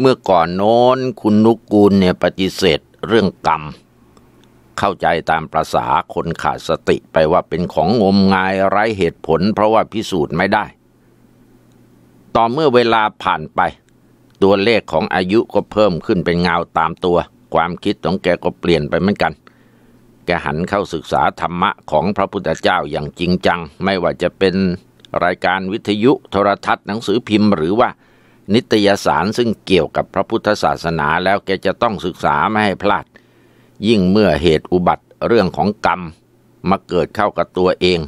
เมื่อก่อนโน้น คุณนุกกูลเนี่ยปฏิเสธ เรื่องกรรม เข้าใจตามประษาคนขาดสติไปว่าเป็นของงมงายไร้เหตุผล เพราะว่าพิสูจน์ไม่ได้ ต่อเมื่อเวลาผ่านไป ตัวเลขของอายุก็เพิ่มขึ้นเป็นเงาตามตัว ความคิดของแกก็เปลี่ยนไปเหมือนกัน แกหันเข้าศึกษาธรรมะ ของพระพุทธเจ้าอย่างจริงจัง ไม่ว่าจะเป็นรายการวิทยุโทรทัศน์หนังสือพิมพ์หรือว่านิตยสารซึ่งเกี่ยวกับพระพุทธศาสนาแล้วแกจะต้องศึกษาไม่ให้พลาด ยิ่งเมื่อเหตุอุบัติเรื่องของกรรมมาเกิดเข้ากับตัวเอง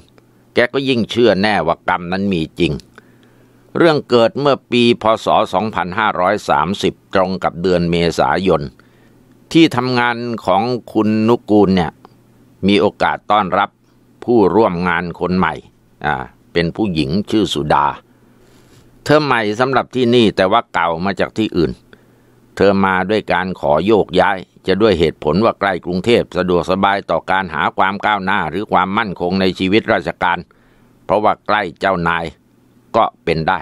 แกก็ยิ่งเชื่อแน่ว่ากรรมนั้นมีจริง เรื่องเกิดเมื่อปีพศ 2530 ตรงกับเดือนเมษายน ที่ทำงานของคุณนุกูลเนี่ยมีโอกาสต้อนรับผู้ร่วมงานคนใหม่อ่าเป็นผู้หญิงชื่อสุดาเธอใหม่สำหรับที่นี่แต่ว่าเก่ามาจากที่อื่น เธอมาด้วยการขอโยกย้าย จะด้วยเหตุผลว่าใกล้กรุงเทพสะดวกสบายต่อการหาความก้าวหน้าหรือความมั่นคงในชีวิตราชการ เพราะว่าใกล้เจ้านาย ก็เป็นได้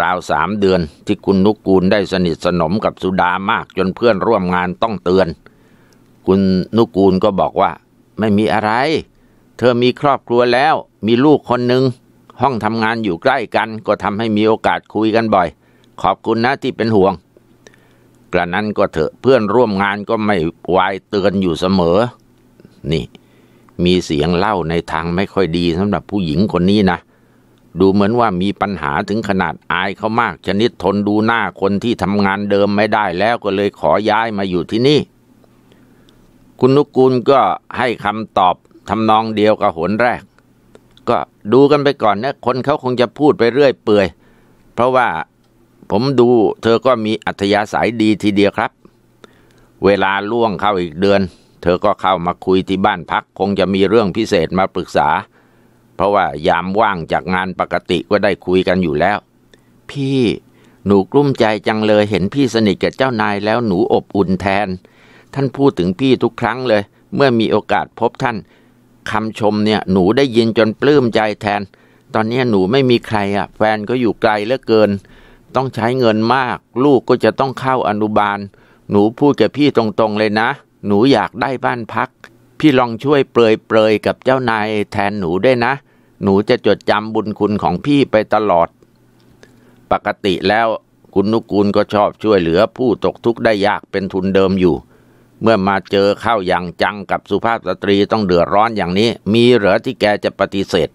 ราวสามเดือนที่คุณนุกกูลได้สนิทสนมกับสุดามากจนเพื่อนร่วมงานต้องเตือน คุณนุกูลก็บอกว่า ไม่มีอะไร เธอมีครอบครัวแล้วมีลูกคนหนึ่งห้องทำงานอยู่ใกล้กันก็ทำให้มีโอกาสคุยกันบ่อย ขอบคุณนะที่เป็นห่วงกระนั้นก็เถอะเพื่อนร่วมงานก็ไม่วายเตือนอยู่เสมอ นี่ มีเสียงเล่าในทางไม่ค่อยดีสำหรับผู้หญิงคนนี้นะ ดูเหมือนว่ามีปัญหาถึงขนาดอายเขามาก ชนิดทนดูหน้าคนที่ทำงานเดิมไม่ได้แล้วก็เลยขอย้ายมาอยู่ที่นี่คุณนุกกูลก็ให้คำตอบทำนองเดียวกับหนแรกก็ดูกันไปก่อนนะคนเขาคงจะพูดไปเรื่อยเปื่อยเพราะว่าผมดูเธอก็มีอัธยาศัยดีทีเดียวครับ เวลาล่วงเข้าอีกเดือน เธอก็เข้ามาคุยที่บ้านพักคงจะมีเรื่องพิเศษมาปรึกษา เพราะว่ายามว่างจากงานปกติก็ได้คุยกันอยู่แล้ว พี่ หนูกลุ้มใจจังเลยเห็นพี่สนิทกับเจ้านายแล้วหนูอบอุ่นแทน ท่านพูดถึงพี่ทุกครั้งเลย เมื่อมีโอกาสพบท่านคำชมเนี่ยหนูได้ยินจนปลื้มใจแทน ตอนนี้หนูไม่มีใครอะ่ะ แฟนก็อยู่ไกลเหลือเกิน ต้องใช้เงินมาก ลูกก็จะต้องเข้าอนุบาลหนูพูดกับพี่ตรงๆเลยนะ หนูอยากได้บ้านพัก พี่ลองช่วยเปรยๆกับเจ้านาย แทนหนูได้นะ หนูจะจดจำบุญคุณของพี่ไปตลอด ปกติแล้วคุณนุกูลก็ชอบช่วยเหลือผู้ตกทุกข์ได้ยากเป็นทุนเดิมอยู่เมื่อมาเจอเข้าอย่างจังกับสุภาพสตรีต้องเดือดร้อนอย่างนี้ มีเหรอที่แกจะปฏิเสธ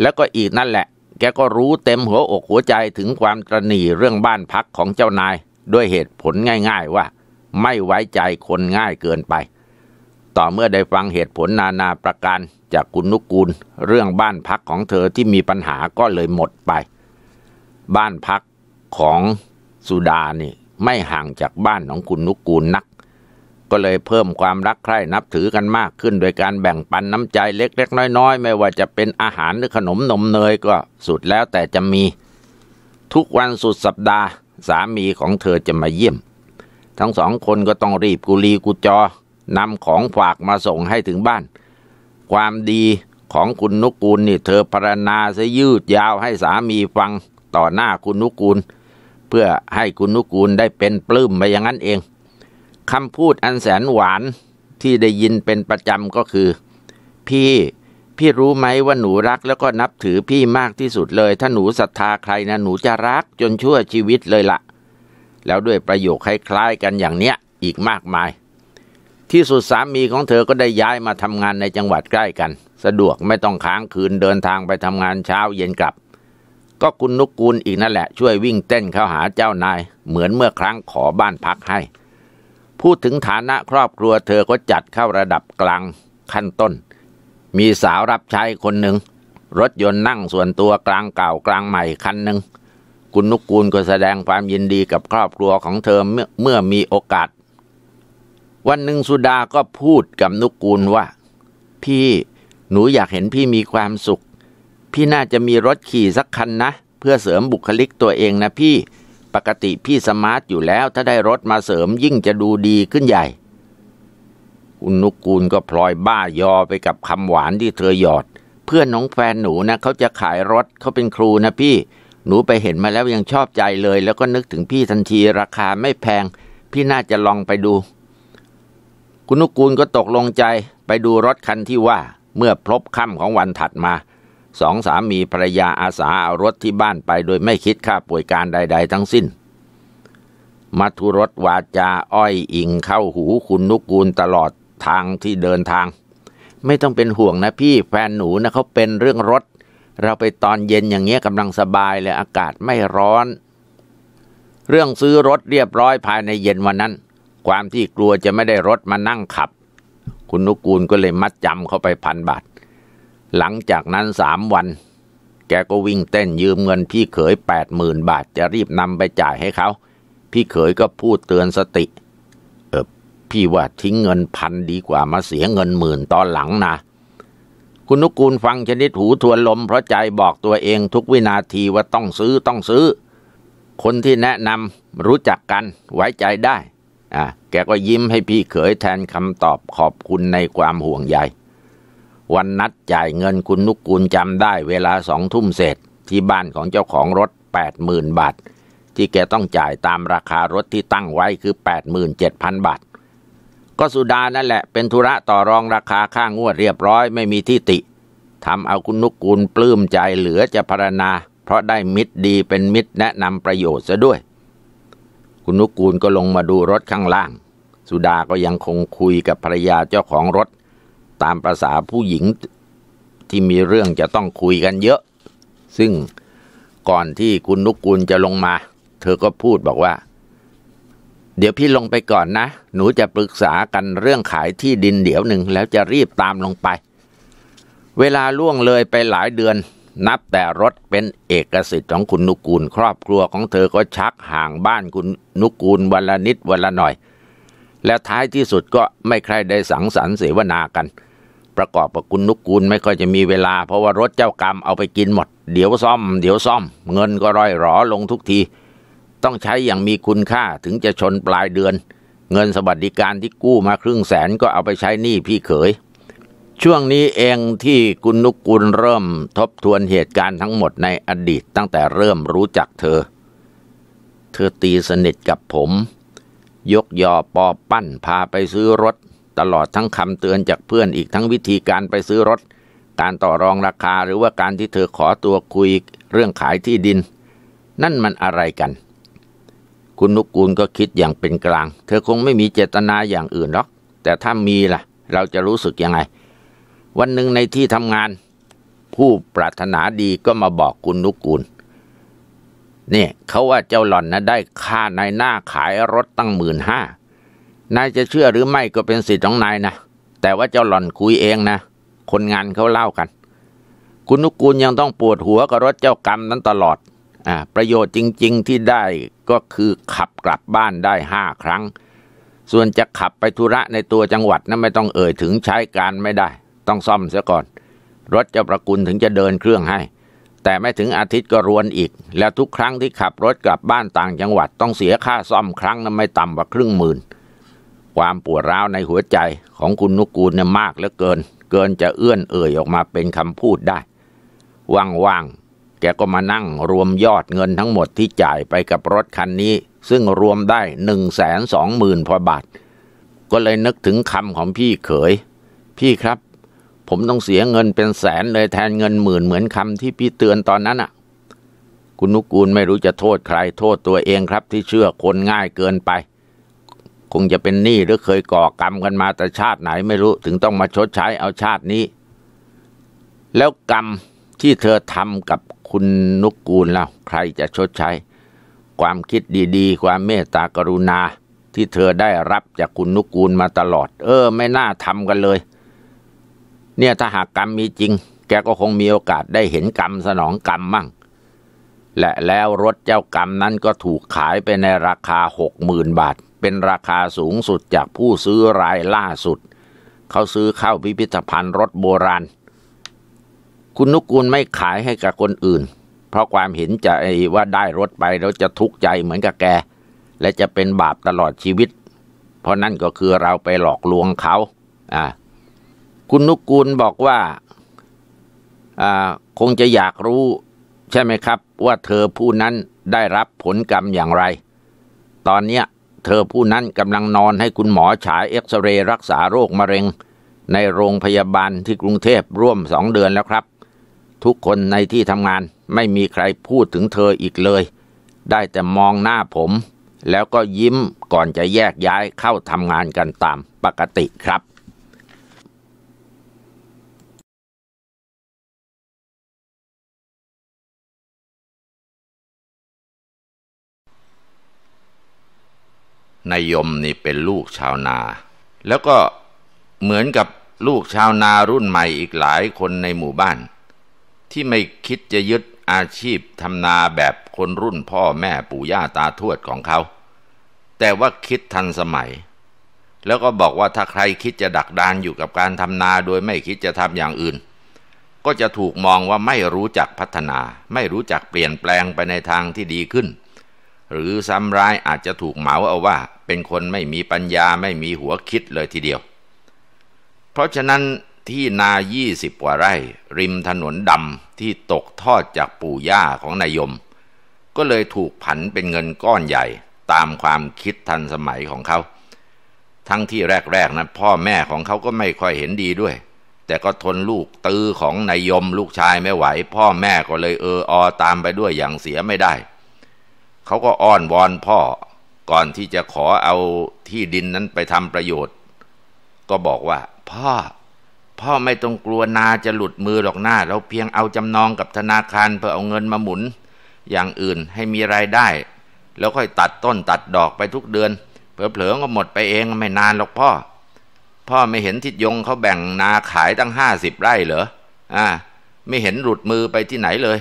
แล้วก็อีกนั่นแหละแกก็รู้เต็มหัวอกหัวใจถึงความตรณีเรื่องบ้านพักของเจ้านาย ด้วยเหตุผลง่ายๆว่า ไม่ไว้ใจคนง่ายเกินไป ต่อเมื่อได้ฟังเหตุผลนานาประการจากคุณนุกกูล เรื่องบ้านพักของเธอที่มีปัญหาก็เลยหมดไป บ้านพักของสุดานี่ ไม่ห่างจากบ้านของคุณนุกกูลนักก็เลยเพิ่มความรักใคร่นับถือกันมากขึ้นโดยการแบ่งปันน้ำใจเล็ก ๆ น้อย ๆ ไม่ว่าจะเป็นอาหารหรือขนมนมเนยก็สุดแล้วแต่จะมีทุกวันสุดสัปดาห์ สามีของเธอจะมาเยี่ยม ทั้งสองคนก็ต้องรีบกุลีกุจอนำของฝากมาส่งให้ถึงบ้าน ความดีของคุณนุกูลนี่เธอพรรณนาซะยืดยาวให้สามีฟังต่อหน้าคุณนุกูล เพื่อให้คุณนุกูลได้เป็นปลื้มไปอย่างนั้นเองคำพูดอันแสนหวานที่ได้ยินเป็นประจำก็คือ พี่ พี่รู้ไหมว่าหนูรักแล้วก็นับถือพี่มากที่สุดเลย ถ้าหนูศรัทธาใครนะหนูจะรักจนชั่วชีวิตเลยละ่ะแล้วด้วยประโยคคล้ายๆกันอย่างเนี้ยอีกมากมาย ที่สุดสามีของเธอก็ได้ย้ายมาทำงานในจังหวัดใกล้กัน สะดวกไม่ต้องค้างคืนเดินทางไปทำงานเช้าเย็นกลับ ก็คุณนุกกูลอีกนั่นแหละ ช่วยวิ่งเต้นเข้าหาเจ้านาย เหมือนเมื่อครั้งขอบ้านพักให้พูดถึงฐานะครอบครัวเธอก็จัดเข้าระดับกลางขั้นต้น มีสาวรับใช้คนหนึ่งรถยนต์นั่งส่วนตัวกลางเก่ากลางใหม่คันหนึ่งคุณนุกกูลก็แสดงความยินดีกับครอบครัวของเธอเมื่อเมื่อมีโอกาส วันหนึ่งสุดาก็พูดกับนุกกูลว่า พี่หนูอยากเห็นพี่มีความสุข พี่น่าจะมีรถขี่สักคันนะ เพื่อเสริมบุคลิกตัวเองนะพี่ปกติพี่สมาร์ทอยู่แล้ว ถ้าได้รถมาเสริมยิ่งจะดูดีขึ้นใหญ่คุณนุกกูลก็พลอยบ้ายอไปกับคำหวานที่เธอหยอด เพื่อนน้องแฟนหนูนะเขาจะขายรถเขาเป็นครูนะ พี่หนูไปเห็นมาแล้วยังชอบใจเลย แล้วก็นึกถึงพี่ทันทีราคาไม่แพง พี่น่าจะลองไปดู คุณนุกกูลก็ตกลงใจไปดูรถคันที่ว่าเมื่อพบค่ำของวันถัดมาสองสามีภรรยาอาสาเอารถที่บ้านไป โดยไม่คิดค่าป่วยการใด ๆ ทั้งสิ้น มัทุรสวาจาอ้อยอิงเข้าหู คุณนุกูลตลอดทางที่เดินทาง ไม่ต้องเป็นห่วงนะพี่แฟนหนูนะเขาเป็นเรื่องรถ เราไปตอนเย็นอย่างเงี้ยกำลังสบายเลยอากาศไม่ร้อน เรื่องซื้อรถเรียบร้อยภายในเย็นวันนั้น ความที่กลัวจะไม่ได้รถมานั่งขับ คุณนุกกูลก็เลยมัดจำเข้าไปพันบาทหลังจากนั้นสามวันแกก็วิ่งเต้นยืมเงินพี่เขยแปดหมื่นบาทจะรีบนำไปจ่ายให้เขา พี่เขยก็พูดเตือนสติ เออพี่ว่าทิ้งเงินพันดีกว่ามาเสียเงินหมื่นตอนหลังนะ คุณนุกูลฟังชนิดหูทวนลมเพราะใจบอกตัวเองทุกวินาทีว่าต้องซื้อต้องซื้อ คนที่แนะนำรู้จักกัน ไว้ใจได้อ่ะแกก็ยิ้มให้พี่เขยแทนคำตอบขอบคุณในความห่วงใยวันนัดจ่ายเงินคุณนุกกูลจำได้เวลาสองทุ่มเสร็จที่บ้านของเจ้าของรถ 80,000 บาท ที่แกต้องจ่ายตามราคารถที่ตั้งไว้คือ 87,000 บาท ก็สุดานั่นแหละเป็นธุระต่อรองราคาข้างวดเรียบร้อยไม่มีที่ติทำเอาคุณนุกกูลปลื้มใจเหลือจะพรรณาเพราะได้มิตรดีเป็นมิตรแนะนำประโยชน์ซะด้วย คุณนุกกูลก็ลงมาดูรถข้างล่าง สุดาก็ยังคงคุยกับภรรยาเจ้าของรถตามประษาผู้หญิงที่มีเรื่องจะต้องคุยกันเยอะ ซึ่งก่อนที่คุณนุกกูลจะลงมา เธอก็พูดบอกว่า เดี๋ยวพี่ลงไปก่อนนะ หนูจะปรึกษากันเรื่องขายที่ดินเดี๋ยวหนึ่งแล้วจะรีบตามลงไป เวลาล่วงเลยไปหลายเดือน นับแต่รถเป็นเอกสิทธิ์ของคุณนุกูล ครอบครัวของเธอก็ชักห่างบ้านคุณนุกูลวันละนิดวันละหน่อย และท้ายที่สุดก็ไม่ใครได้สังสรรค์เสวนากันประกอบกับคุณนุกูลไม่ค่อยจะมีเวลา เพราะว่ารถเจ้ากรรมเอาไปกินหมด เดี๋ยวซ่อม เดี๋ยวซ่อมเงินก็ร่อยหรอลงทุกที ต้องใช้อย่างมีคุณค่าถึงจะชนปลายเดือน เงินสวัสดิการที่กู้มาครึ่งแสนก็เอาไปใช้หนี้พี่เขยช่วงนี้เองที่คุณนุกูลเริ่ม ทบทวนเหตุการณ์ทั้งหมดในอดีต ตั้งแต่เริ่มรู้จักเธอ เธอตีสนิทกับผม ยกยอปอปั้นพาไปซื้อรถตลอดทั้งคำเตือนจากเพื่อนอีกทั้งวิธีการไปซื้อรถ การต่อรองราคาหรือว่าการที่เธอขอตัวคุยเรื่องขายที่ดิน นั่นมันอะไรกัน คุณนุกกูลก็คิดอย่างเป็นกลาง เธอคงไม่มีเจตนาอย่างอื่นหรอก แต่ถ้ามีล่ะ เราจะรู้สึกยังไง วันหนึ่งในที่ทำงาน ผู้ปรารถนาดีก็มาบอกคุณนุกกูลนี่เขาว่าเจ้าหล่อนนะได้ค่าในหน้าขายรถตั้งหมื่นห้านายจะเชื่อหรือไม่ก็เป็นสิทธิ์ของนายนะ แต่ว่าเจ้าหล่อนคุยเองนะ คนงานเขาเล่ากัน คุณนุกูลยังต้องปวดหัวกับรถเจ้ากรรมนั้นตลอด อ่า ประโยชน์จริง ๆที่ได้ก็คือขับกลับบ้านได้ห้าครั้ง ส่วนจะขับไปธุระในตัวจังหวัดนั้นไม่ต้องเอ่ยถึงใช้การไม่ได้ ต้องซ่อมเสียก่อน รถเจ้าประกุลถึงจะเดินเครื่องให้ แต่ไม่ถึงอาทิตย์ก็รวนอีก แล้วทุกครั้งที่ขับรถกลับบ้านต่างจังหวัด ต้องเสียค่าซ่อมครั้ง นั้นไม่ต่ำกว่าครึ่งหมื่นความปวดร้าวในหัวใจของคุณนุกูลเนี่ยมากเหลือเกิน เกินจะเอื้อนเอ่ยออกมาเป็นคำพูดได้ว่างๆ แกก็มานั่งรวมยอดเงินทั้งหมดที่จ่ายไปกับรถคันนี้ ซึ่งรวมได้หนึ่งแสนสองหมื่นพอบาทก็เลยนึกถึงคำของพี่เขย พี่ครับ ผมต้องเสียเงินเป็นแสนเลยแทนเงินหมื่นเหมือนคำที่พี่เตือนตอนนั้นอะ่ะ คุณนุกูลไม่รู้จะโทษใครโทษตัวเองครับที่เชื่อคนง่ายเกินไปคงจะเป็นหนี้หรือเคยก่อกรรมกันมาแต่ชาติไหนไม่รู้ถึงต้องมาชดใช้เอาชาตินี้ แล้วกรรมที่เธอทำกับคุณนุกกูลเราใครจะชดใช้ ความคิดดีๆ ความเมตตากรุณาที่เธอได้รับจากคุณนุกกูลมาตลอด เออไม่น่าทำกันเลย เนี่ยถ้าหากกรรมมีจริง แกก็คงมีโอกาสได้เห็นกรรมสนองกรรมมั่ง และแล้วรถเจ้ากรรมนั้นก็ถูกขายไปในราคาหกหมื่นบาทเป็นราคาสูงสุดจากผู้ซื้อรายล่าสุด เขาซื้อเข้าพิพิธภัณฑ์รถโบราณ คุณนุกูลไม่ขายให้กับคนอื่น เพราะความเห็นใจว่าได้รถไปแล้วจะทุกข์ใจเหมือนกับแก และจะเป็นบาปตลอดชีวิต เพราะนั่นก็คือเราไปหลอกลวงเขาอ่าคุณนุกกูลบอกว่าอ่าคงจะอยากรู้ ใช่ไหมครับ ว่าเธอผู้นั้นได้รับผลกรรมอย่างไร ตอนเนี้ยเธอผู้นั้นกำลังนอนให้คุณหมอฉายเอ็กซเรย์รักษาโรคมะเร็งในโรงพยาบาลที่กรุงเทพร่วมสองเดือนแล้วครับ ทุกคนในที่ทำงานไม่มีใครพูดถึงเธออีกเลยได้แต่มองหน้าผมแล้วก็ยิ้มก่อนจะแยกย้ายเข้าทำงานกันตามปกติครับนายยมนี่เป็นลูกชาวนา แล้วก็เหมือนกับลูกชาวนารุ่นใหม่อีกหลายคนในหมู่บ้าน ที่ไม่คิดจะยึดอาชีพทำนาแบบคนรุ่นพ่อแม่ปู่ย่าตาทวดของเขา แต่ว่าคิดทันสมัย แล้วก็บอกว่าถ้าใครคิดจะดักดานอยู่กับการทำนาโดยไม่คิดจะทำอย่างอื่น ก็จะถูกมองว่าไม่รู้จักพัฒนา ไม่รู้จักเปลี่ยนแปลงไปในทางที่ดีขึ้นหรือซ้ำร้ายอาจจะถูกเหมาเอาว่า เป็นคนไม่มีปัญญาไม่มีหัวคิดเลยทีเดียว เพราะฉะนั้นที่นายี่สิบกว่าไร่ ริมถนนดำที่ตกทอดจากปู่ย่าของนายยม ก็เลยถูกผันเป็นเงินก้อนใหญ่ตามความคิดทันสมัยของเขา ทั้งที่แรกๆนะพ่อแม่ของเขาก็ไม่ค่อยเห็นดีด้วย แต่ก็ทนลูกตือของนายยมลูกชายไม่ไหว พ่อแม่ก็เลยเอออตามไปด้วยอย่างเสียไม่ได้เขาก็อ้อนวอนพ่อ ก่อนที่จะขอเอาที่ดินนั้นไปทำประโยชน์ ก็บอกว่า พ่อ พ่อไม่ต้องกลัวนาจะหลุดมือหรอกหน้าเราเพียงเอาจำนองกับธนาคาร เพื่อเอาเงินมาหมุน อย่างอื่นให้มีรายได้ แล้วค่อยตัดต้นตัดดอกไปทุกเดือน เผลอๆก็หมดไปเองไม่นานหรอกพ่อ พ่อไม่เห็นทิดยงเขาแบ่งนาขายตั้งห้าสิบไร่เหรออ่าไม่เห็นหลุดมือไปที่ไหนเลย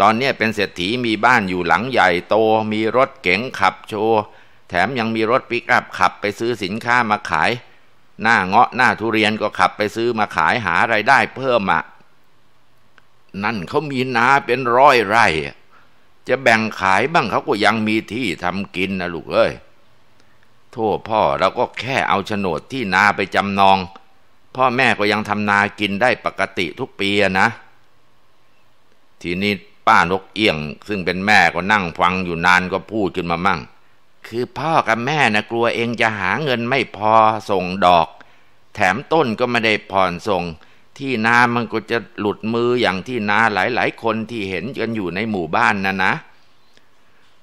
ตอนนี้เป็นเศรษฐีมีบ้านอยู่หลังใหญ่โต มีรถเก๋งขับโชว์ แถมยังมีรถปิกอัพขับไปซื้อสินค้ามาขาย หน้าเงาะหน้าทุเรียนก็ขับไปซื้อมาขายหาไรายได้เพิ่มอะนั่นเขามีนาเป็นร้อยไร่ จะแบ่งขายบ้างเขาก็ยังมีที่ทำกินนะลูกเอ้ยโทษพ่อเราก็แค่เอาโฉนดที่นาไปจำนอง พ่อแม่ก็ยังทำนากินได้ปกติทุกปีนะ ทีนี้ป้านกเอี้ยงซึ่งเป็นแม่ก็นั่งฟังอยู่นานก็พูดขึ้นมามั่ง คือพ่อกับแม่นะกลัวเองจะหาเงินไม่พอส่งดอก แถมต้นก็ไม่ได้ผ่อนส่งที่นา มันก็จะหลุดมืออย่างที่นาหลาย ๆ คนที่เห็นกันอยู่ในหมู่บ้านนะนะ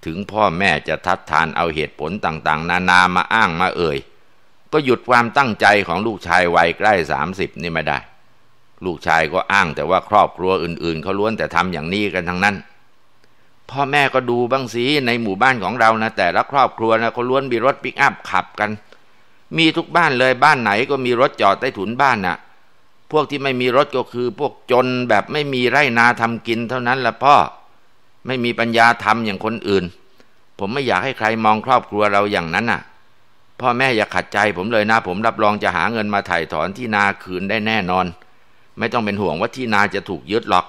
ถึงพ่อแม่จะทัดทานเอาเหตุผลต่างๆนานา มาอ้างมาเอ่ย ก็หยุดความตั้งใจของลูกชายวัยใกล้สามสิบนี่ไม่ได้ลูกชายก็อ้างแต่ว่าครอบครัวอื่น ๆเขาล้วนแต่ทำอย่างนี้กันทั้งนั้น พ่อแม่ก็ดูบ้างสิในหมู่บ้านของเรานะแต่ละครอบครัวนะเขาล้วนมีรถปิกอัพขับกัน มีทุกบ้านเลยบ้านไหนก็มีรถจอดใต้ถุนบ้านนะ่ะ พวกที่ไม่มีรถก็คือพวกจนแบบไม่มีไร่นาทำกินเท่านั้นละพ่อไม่มีปัญญาทำอย่างคนอื่น ผมไม่อยากให้ใครมองครอบครัวเราอย่างนั้นน่ะ พ่อแม่อย่าขัดใจผมเลยนะ ผมรับรองจะหาเงินมาถ่ายถอนที่นาคืนได้แน่นอนไม่ต้องเป็นห่วงว่าที่นาจะถูกยึดหรอก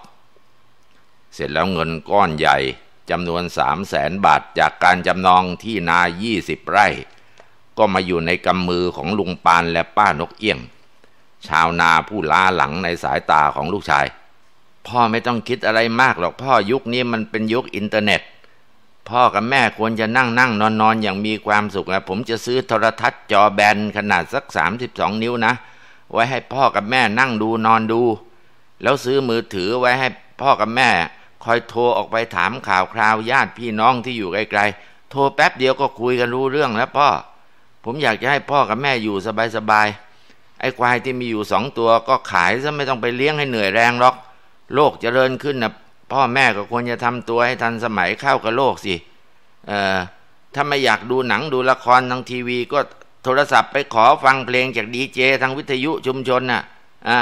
เสร็จแล้วเงินก้อนใหญ่จำนวนสามแสนบาท จากการจำนองที่นายี่สิบไร่ ก็มาอยู่ในกำมือของลุงปานและป้านกเอี้ยง ชาวนาผู้ล้าหลังในสายตาของลูกชาย พ่อไม่ต้องคิดอะไรมากหรอก พ่อยุคนี้มันเป็นยุคอินเทอร์เน็ต พ่อกับแม่ควรจะนั่งนั่งนอนนอนอย่างมีความสุขนะผมจะซื้อโทรทัศน์จอแบนขนาดสัก 32 นิ้วนะไว้ให้พ่อกับแม่นั่งดูนอนดู แล้วซื้อมือถือไว้ให้พ่อกับแม่ คอยโทรออกไปถามข่าวคราว ญาติพี่น้องที่อยู่ไกลๆโทรแป๊บเดียวก็คุยกันรู้เรื่องแล้วพ่อ ผมอยากจะให้พ่อกับแม่อยู่สบายๆไอ้ควายที่มีอยู่สองตัวก็ขายซะไม่ต้องไปเลี้ยงให้เหนื่อยแรงหรอก โลกจเจริญขึ้นนะพ่อแม่ก็ควรจะทำตัวให้ทันสมัยเข้ากับโลกสิ เอ่อถ้าไม่อยากดูหนังดูละครทางทีวีก็โทรศัพท์ไปขอฟังเพลงจากดีเจ ทางวิทยุชุมชนน่ะ อ่า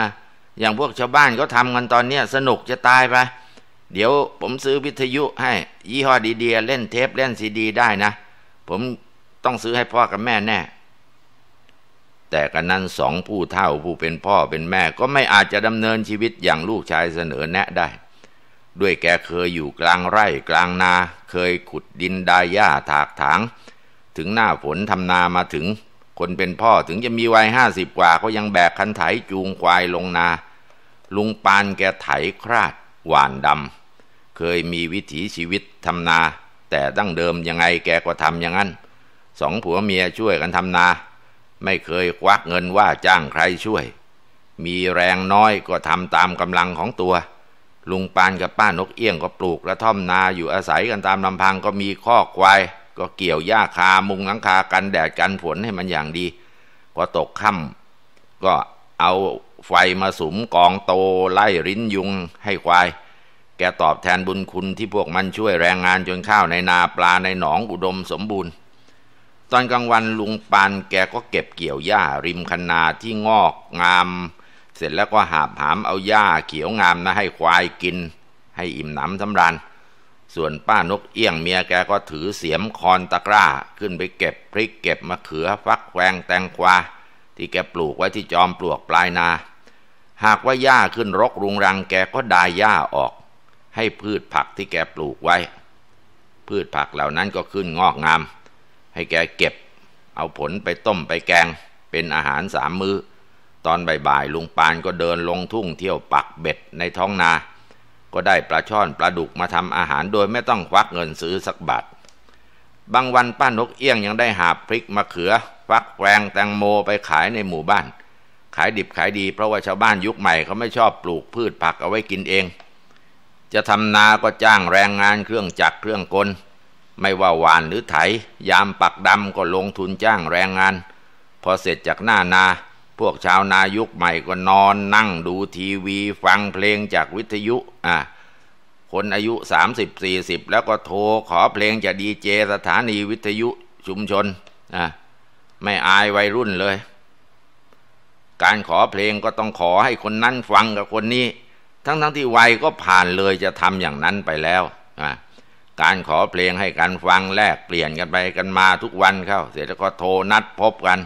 อย่างพวกชาวบ้านเขาทำกันตอนเนี้ยสนุกจะตายไป เดี๋ยวผมซื้อวิทยุ ให้ยี่ห้อดีๆเล่นเทปเล่นซีดีได้นะ ผมต้องซื้อให้พ่อกับแม่แน่ แต่กันนั้นสองผู้เท่าผู้เป็นพ่อเป็นแม่ ก็ไม่อาจจะดำเนินชีวิตอย่างลูกชายเสนอแนะได้ ด้วยแกเคยอยู่กลางไร่กลางนา เคยขุดดินดายหญ้าถากถาง ถึงหน้าฝนทำนามาถึงคนเป็นพ่อถึงจะมีวัยห้าสิบกว่าก็ยังแบกคันไถจูงควายลงนา ลุงปานแกไถคราด หวานดำเคยมีวิถีชีวิตทำนา แต่ตั้งเดิมยังไงแกก็ทำอย่างนั้นสองผัวเมียช่วยกันทำนา ไม่เคยควักเงินว่าจ้างใครช่วย มีแรงน้อยก็ทำตามกำลังของตัว ลุงปานกับป้านกเอี้ยงก็ปลูกและท่อมนาอยู่อาศัยกันตามลำพังก็มีข้อควายก็เกี่ยวหญ้าคามุงหลังคากันแดดกันฝนให้มันอย่างดี พอตกค่ำก็เอาไฟมาสุม กองโต ไล่ริ้นยุง ให้ควาย แกตอบแทนบุญคุณที่พวกมันช่วยแรงงานจนข้าวในนาปลาในหนอง อุดมสมบูรณ์ ตอนกลางวันลุงปานแกก็เก็บเกี่ยวหญ้าริมคันนาที่งอกงาม เสร็จแล้วก็หาบหามเอาหญ้า เขียวงามนะให้ควายกิน ให้อิ่มหนำสำราญส่วนป้านกเอี้ยงเมียแกก็ถือเสียมคอนตะกร้าขึ้นไปเก็บพริกเก็บมะเขือฟักแวงแตงกวาที่แกปลูกไว้ที่จอมปลวกปลายนา หากว่าหญ้าขึ้นรกรุงรังแกก็ดายหญ้าออก ให้พืชผักที่แกปลูกไว้ พืชผักเหล่านั้นก็ขึ้นงอกงาม ให้แกเก็บเอาผลไปต้มไปแกง เป็นอาหารสามมือ้อ ตอนบ่ายๆลุงปานก็เดินลงทุ่งเที่ยวปักเบ็ดในท้องนาก็ได้ปลาช่อนปลาดุกมาทำอาหารโดยไม่ต้องควักเงินซื้อสักบาท บางวันป้านกเอี้ยงยังได้หาพริกมะเขือฟักแวงแตงโมไปขายในหมู่บ้าน ขายดิบขายดีเพราะว่าชาวบ้านยุคใหม่เขาไม่ชอบปลูกพืชผักเอาไว้กินเอง จะทำนาก็จ้างแรงงานเครื่องจักรเครื่องกลไม่ว่าหวานหรือไถ ยามปักดำก็ลงทุนจ้างแรงงาน พอเสร็จจากหน้านาพวกชาวนายุคใหม่ก็นอนนั่งดูทีวีฟังเพลงจากวิทยุอ่ะคนอายุ 30 40แล้วก็โทรขอเพลงจากดีเจสถานีวิทยุชุมชนอ่ะไม่อายวัยรุ่นเลย การขอเพลงก็ต้องขอให้คนนั้นฟังกับคนนี้ ทั้งทั้งที่วัยก็ผ่านเลยจะทำอย่างนั้นไปแล้วอ่ะการขอเพลงให้กันฟังแลกเปลี่ยนกันไปกันมาทุกวันเข้า เสร็จแล้วก็โทรนัดพบกัน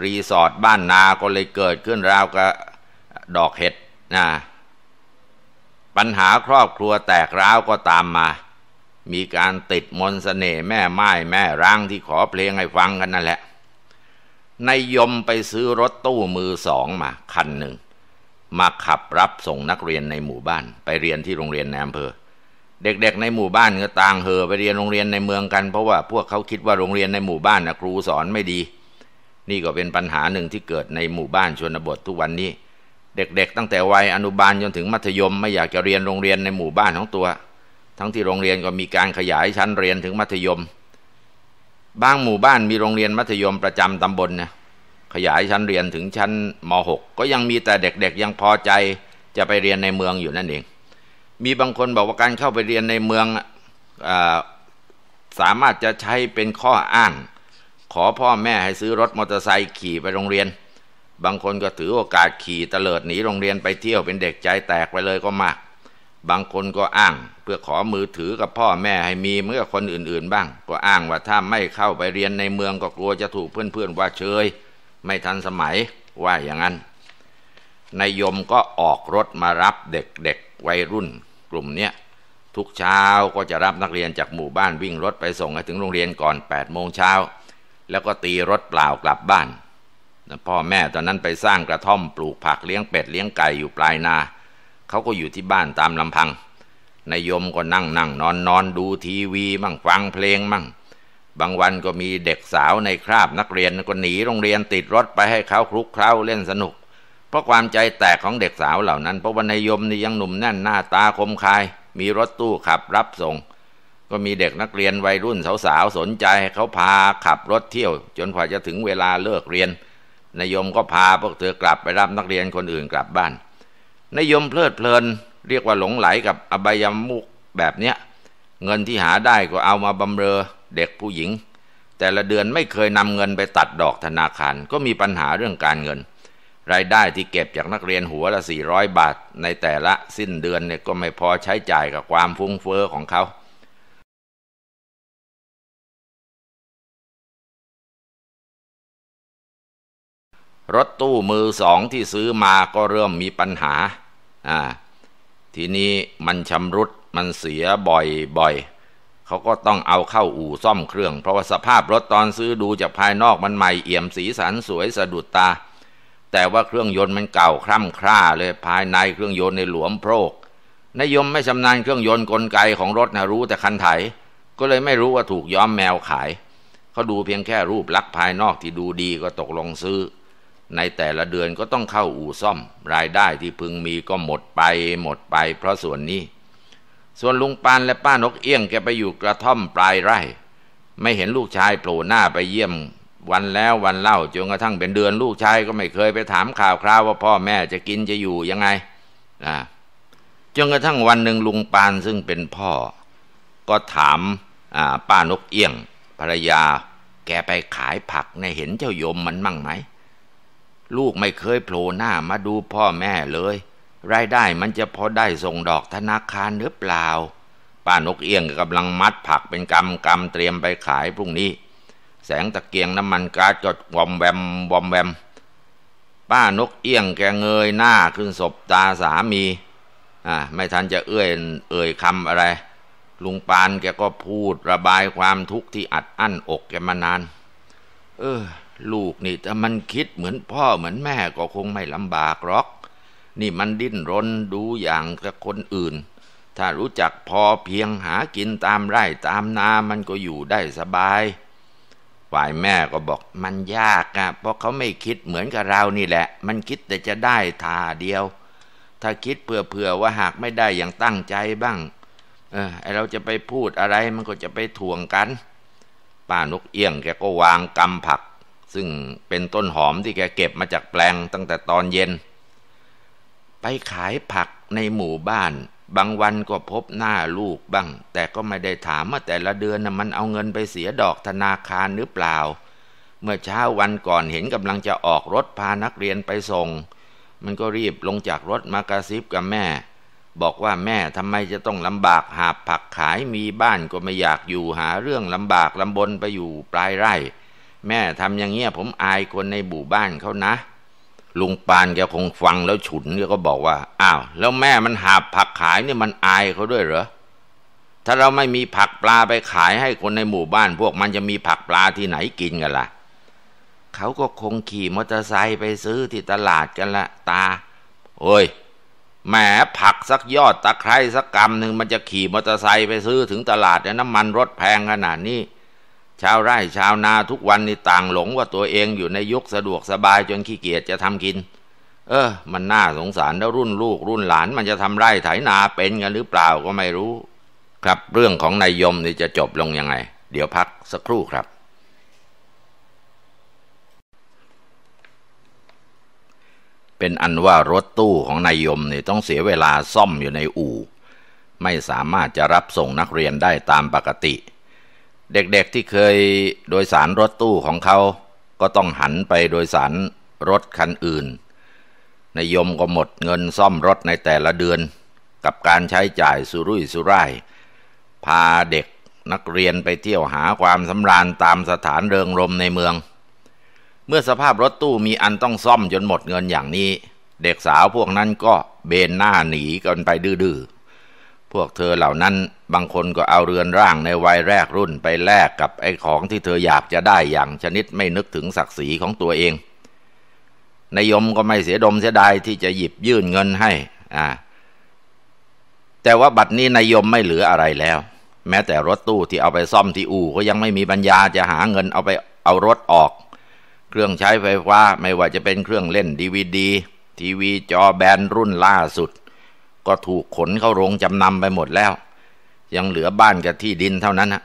รีสอร์ทบ้านนา ก็เลยเกิดขึ้นราวกับดอกเห็ดนะปัญหาครอบครัวแตกร้าวก็ตามมา มีการติดมนสเสน่ห์แม่ไม้แม่ร่างที่ขอเพลงให้ฟังกันนั่นแหละ นายยมไปซื้อรถตู้มือสองมา คันหนึ่ง มาขับรับส่งนักเรียนในหมู่บ้าน ไปเรียนที่โรงเรียนในอำเภอ เด็ก ๆ ในหมู่บ้านก็ต่างเห่อไปเรียนโรงเรียนในเมืองกันเพราะว่าพวกเขาคิดว่าโรงเรียนในหมู่บ้านนะครูสอนไม่ดีนี่ก็เป็นปัญหาหนึ่งที่เกิดในหมู่บ้านชนบททุกวันนี้ เด็ก ๆ ตั้งแต่วัยอนุบาลจนถึงมัธยม ไม่อยากจะเรียนโรงเรียนในหมู่บ้านของตัว ทั้งที่โรงเรียนก็มีการขยายชั้นเรียนถึงมัธยมบางหมู่บ้านมีโรงเรียนมัธยมประจำตำบลนะขยายชั้นเรียนถึงชั้นม .6 ก็ยังมีแต่เด็กๆยังพอใจจะไปเรียนในเมืองอยู่นั่นเอง มีบางคนบอกว่าการเข้าไปเรียนในเมืองอสามารถจะใช้เป็นข้ออ้างขอพ่อแม่ให้ซื้อรถมอเตอร์ไซค์ขี่ไปโรงเรียน บางคนก็ถือโอกาสขี่เตลิดหนีโรงเรียนไปเที่ยวเป็นเด็กใจแตกไปเลยก็มาก บางคนก็อ้างเพื่อขอมือถือกับพ่อแม่ให้มีเมื่อคนอื่น ๆ บ้าง ก็อ้างว่าถ้าไม่เข้าไปเรียนในเมืองก็กลัวจะถูกเพื่อน ๆว่าเชยไม่ทันสมัยว่าอย่างนั้น นายยมก็ออกรถมารับเด็กๆวัยรุ่น กลุ่มเนี้ยทุกเช้าก็จะรับนักเรียนจากหมู่บ้านวิ่งรถไปส่งให้ถึงโรงเรียนก่อน8โมงเช้าแล้วก็ตีรถเปล่ากลับบ้าน พ่อแม่ตอนนั้นไปสร้างกระท่อมปลูกผักเลี้ยงเป็ดเลี้ยงไก่อยู่ปลายนา เขาก็อยู่ที่บ้านตามลำพัง นายยมก็นั่งนั่งนอนนอนดูทีวี มั่งฟังเพลงมั่ง บางวันก็มีเด็กสาวในคราบนักเรียนก็หนีโรงเรียนติดรถไปให้เขาคลุกเคล้าเล่นสนุก เพราะความใจแตกของเด็กสาวเหล่านั้น เพราะว่านายยมนี่ยังหนุ่มแน่นหน้าตาคมคาย มีรถตู้ขับรับส่งก็มีเด็กนักเรียนวัยรุ่นสาวๆสนใจเขาพาขับรถเที่ยว จนกว่าจะถึงเวลาเลิกเรียนนายยมก็พาพวกเธอกลับไปรับนักเรียนคนอื่นกลับบ้านนายยมเพลิดเพลิน เรียกว่าหลงไหลกับอบายมุกแบบเนี้ย เงินที่หาได้ก็เอามาบำเรอเด็กผู้หญิง แต่ละเดือนไม่เคยนำเงินไปตัดดอกธนาคารก็มีปัญหาเรื่องการเงิน รายได้ที่เก็บจากนักเรียนหัวละ400บาท ในแต่ละสิ้นเดือนเนี่ยก็ไม่พอใช้จ่ายกับความฟุ้งเฟอ้อของเขารถตู้มือสองที่ซื้อมาก็เริ่มมีปัญหาอ่าทีนี้มันชำรุดมันเสียบ่อยบ่อยเขาก็ต้องเอาเข้าอู่ซ่อมเครื่องเพราะว่าสภาพรถตอนซื้อดูจากภายนอกมันใหม่เอี่ยมสีสันสวยสะดุดตา แต่ว่าเครื่องยนต์มันเก่าคร่ำคร่าเลยภายในเครื่องยนต์ในหลวมโพรกนายยมไม่ชำนาญเครื่องยนต์กลไกของรถนะรู้แต่คันไถก็เลยไม่รู้ว่าถูกย้อมแมวขายเขาดูเพียงแค่รูปลักษณ์ภายนอกที่ดูดีก็ตกลงซื้อในแต่ละเดือนก็ต้องเข้าอู่ซ่อม รายได้ที่พึงมีก็หมดไปหมดไป เพราะส่วนนี้ ส่วนลุงปานและป้านกเอี้ยงแกไปอยู่กระท่อมปลายไร่ ไม่เห็นลูกชายโผล่หน้าไปเยี่ยมวันแล้ววันเล่าจนกระทั่งเป็นเดือน ลูกชายก็ไม่เคยไปถามข่าวคราวว่าพ่อแม่จะกินจะอยู่ยังไง นะ จนกระทั่งวันหนึ่งลุงปานซึ่งเป็นพ่อ ก็ถามป้านกเอี้ยงภรรยาแกไปขายผักในเห็นเจ้ายมมันมั่งไหมลูกไม่เคยโผล่หน้ามาดูพ่อแม่เลย รายได้มันจะพอได้ส่งดอกธนาคารหรือเปล่า ป้านกเอี้ยงกำลังมัดผักเป็นกำกำเตรียมไปขายพรุ่งนี้ แสงตะเกียงน้ำมันกาจดวอมแวมวอมแวม ป้านกเอี้ยงแกเงยหน้าขึ้นศพตาสามี อ่าไม่ทันจะเอื้อยเอ่ยคำอะไร ลุงปานแกก็พูดระบายความทุกข์ที่อัดอั้นอกแกมานาน เออลูกนี่ถ้ามันคิดเหมือนพ่อเหมือนแม่ก็คงไม่ลำบากหรอก นี่มันดิ้นรนดูอย่างกับคนอื่น ถ้ารู้จักพอเพียงหากินตามไร่ตามนา มันก็อยู่ได้สบาย ฝ่ายแม่ก็บอกมันยากอะเพราะเขาไม่คิดเหมือนกับเรานี่แหละ มันคิดแต่จะได้ทาเดียว ถ้าคิดเผื่อๆว่าหากไม่ได้อย่างตั้งใจบ้าง เอออเราจะไปพูดอะไรมันก็จะไปถ่วงกันป้านกเอี้ยงแกก็วางกำผักซึ่งเป็นต้นหอมที่แกเก็บมาจากแปลงตั้งแต่ตอนเย็น ไปขายผักในหมู่บ้าน บางวันก็พบหน้าลูกบ้าง แต่ก็ไม่ได้ถามว่าแต่ละเดือนนะมันเอาเงินไปเสียดอกธนาคารหรือเปล่า เมื่อเช้าวันก่อนเห็นกำลังจะออกรถพานักเรียนไปส่ง มันก็รีบลงจากรถมากระซิบกับแม่ บอกว่าแม่ทำไมจะต้องลำบากหาผักขายมีบ้านก็ไม่อยากอยู่หาเรื่องลำบากลำบนไปอยู่ปลายไร่แม่ทำอย่างเงี้ยผมอายคนในบู่บ้านเขานะ ลุงปานแกคงฟังแล้วฉุนแกก็บอกว่าอ้าวแล้วแม่มันหาผักขายเนี่ยมันอายเขาด้วยเหรอ ถ้าเราไม่มีผักปลาไปขายให้คนในหมู่บ้าน พวกมันจะมีผักปลาที่ไหนกินกันละ่ะเขาก็คงขี่มอเตอร์ไซค์ไปซื้อที่ตลาดกันละตา โอ้ยแหมผักสักยอดตะไคร้สักกำหนึ่งมันจะขี่มอเตอร์ไซค์ไปซื้อถึงตลาดเนี่ยน้ำมันรถแพงขนาดนี้ชาวไร่ชาวนาทุกวันนี่ต่างหลงว่าตัวเองอยู่ในยุคสะดวกสบาย จนขี้เกียจจะทำกิน เออ มันน่าสงสารแล้วรุ่นลูก รุ่นหลาน มันจะทำไร่ไถนาเป็นกันหรือเปล่าก็ไม่รู้ ครับ เรื่องของนายยมนี่จะจบลงยังไง เดี๋ยวพักสักครู่ครับ เป็นอันว่ารถตู้ของนายยม นี่ต้องเสียเวลาซ่อมอยู่ในอู่ ไม่สามารถจะรับส่งนักเรียนได้ตามปกติเด็กๆที่เคยโดยสารรถตู้ของเขา ก็ต้องหันไปโดยสารรถคันอื่นนายยมก็หมดเงินซ่อมรถในแต่ละเดือน กับการใช้จ่ายสุรุ่ยสุร่าย พาเด็กนักเรียนไปเที่ยวหาความสำราญตามสถานเริงรมในเมือง เมื่อสภาพรถตู้มีอันต้องซ่อมจนหมดเงินอย่างนี้ เด็กสาวพวกนั้นก็เบนหน้าหนีกันไปดื้อพวกเธอเหล่านั้นบางคนก็เอาเรือนร่างในวัยแรกรุ่นไปแลกกับไอ้ของที่เธออยากจะได้อย่างชนิดไม่นึกถึงศักดิ์ศรีของตัวเองนายยมก็ไม่เสียดมเสียดายที่จะหยิบยื่นเงินให้อ่าแต่ว่าบัตรนี้นายยมไม่เหลืออะไรแล้ว แม้แต่รถตู้ที่เอาไปซ่อมที่อู่ก็ยังไม่มีปัญญาจะหาเงินเอาไปเอารถออก เครื่องใช้ไฟฟ้าไม่ว่าจะเป็นเครื่องเล่นดีวดีทีวีจอแบนรุ่นล่าสุดก็ถูกขนเข้าโรงจำนำไปหมดแล้ว ยังเหลือบ้านกับที่ดินเท่านั้นนะ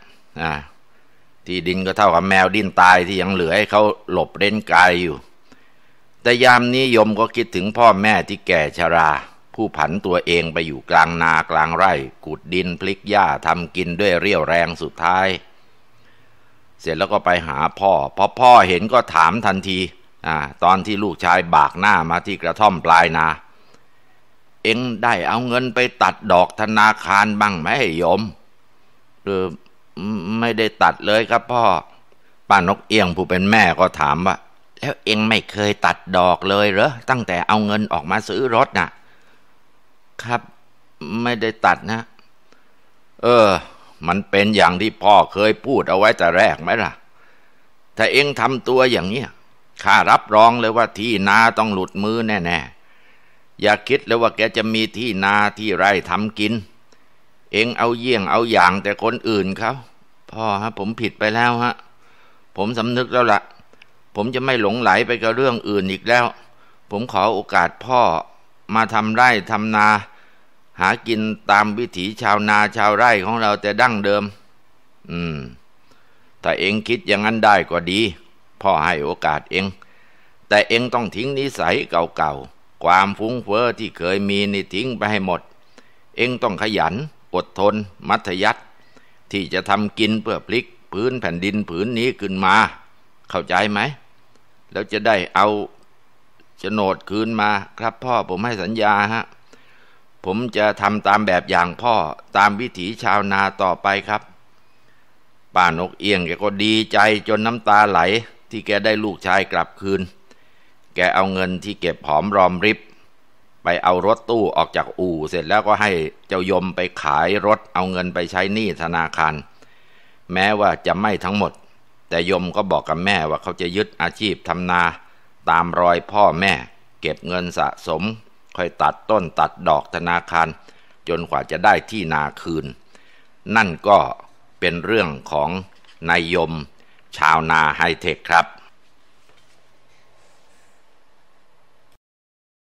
ที่ดินก็เท่ากับแมวดิ้นตายที่ยังเหลือให้เขาหลบเล่นกายอยู่ แต่ยามนี้ยมก็คิดถึงพ่อแม่ที่แก่ชรา ผู้ผันตัวเองไปอยู่กลางนากลางไร่ขุดดินพลิกหญ้าทำกินด้วยเรี่ยวแรงสุดท้าย เสร็จแล้วก็ไปหาพ่อพอพ่อเห็นก็ถามทันทีอ่าตอนที่ลูกชายบากหน้ามาที่กระท่อมปลายนาเองได้เอาเงินไปตัดดอกธนาคารบ้างไหมโยมหรือไม่ได้ตัดเลยครับพ่อป้านกเอียงผู้เป็นแม่ก็ถามว่า แล้วเองไม่เคยตัดดอกเลยเหรอตั้งแต่เอาเงินออกมาซื้อรถนะ่ะ ครับไม่ได้ตัดนะ เออ มันเป็นอย่างที่พ่อเคยพูดเอาไว้แต่แรกไหมล่ะถ้าเองทำตัวอย่างเนี้ข้ารับรองเลยว่าที่นาต้องหลุดมือแน่ๆอย่าคิดเลยว่าแกจะมีที่นาที่ไร่ทำกิน เองเอาเยี่ยงเอาอย่างแต่คนอื่นเขาพ่อฮะผมผิดไปแล้วฮะ ผมสำนึกแล้วละ่ะ ผมจะไม่หลงไหลไปกับเรื่องอื่นอีกแล้ว ผมขอโอกาสพ่อมาทำไร่ทำนา หากินตามวิถีชาวนาชาวไร่ของเราแต่ดั้งเดิม อืมถ้าเองคิดอย่างนั้นได้ก็ดี พ่อให้โอกาสเอง แต่เองต้องทิ้งนิสัยเก่าๆความฟุ้งเฟอ้อที่เคยมีนี่ทิ้งไปให้หมด เองต้องขยัน อดทน มัธยัติที่จะทำกินเพื่อพลิกพื้นแผ่นดินผืนนี้ขึ้นมา เข้าใจไหม แล้วจะได้เอาโฉนดคืนมาครับพ่อผมให้สัญญาฮะ ผมจะทำตามแบบอย่างพ่อตามวิถีชาวนาต่อไปครับป้านกเอียงแกก็ดีใจจนน้ำตาไหล ที่แกได้ลูกชายกลับคืนแกเอาเงินที่เก็บหอมรอมริบ ไปเอารถตู้ออกจากอู่ เสร็จแล้วก็ให้เจ้ายมไปขายรถเอาเงินไปใช้หนี้ธนาคาร แม้ว่าจะไม่ทั้งหมด แต่ยมก็บอกกับแม่ว่าเขาจะยึดอาชีพทำนา ตามรอยพ่อแม่ เก็บเงินสะสม ค่อยตัดต้นตัดดอกธนาคาร จนกว่าจะได้ที่นาคืน นั่นก็เป็นเรื่องของนายยมชาวนาไฮเทคครับ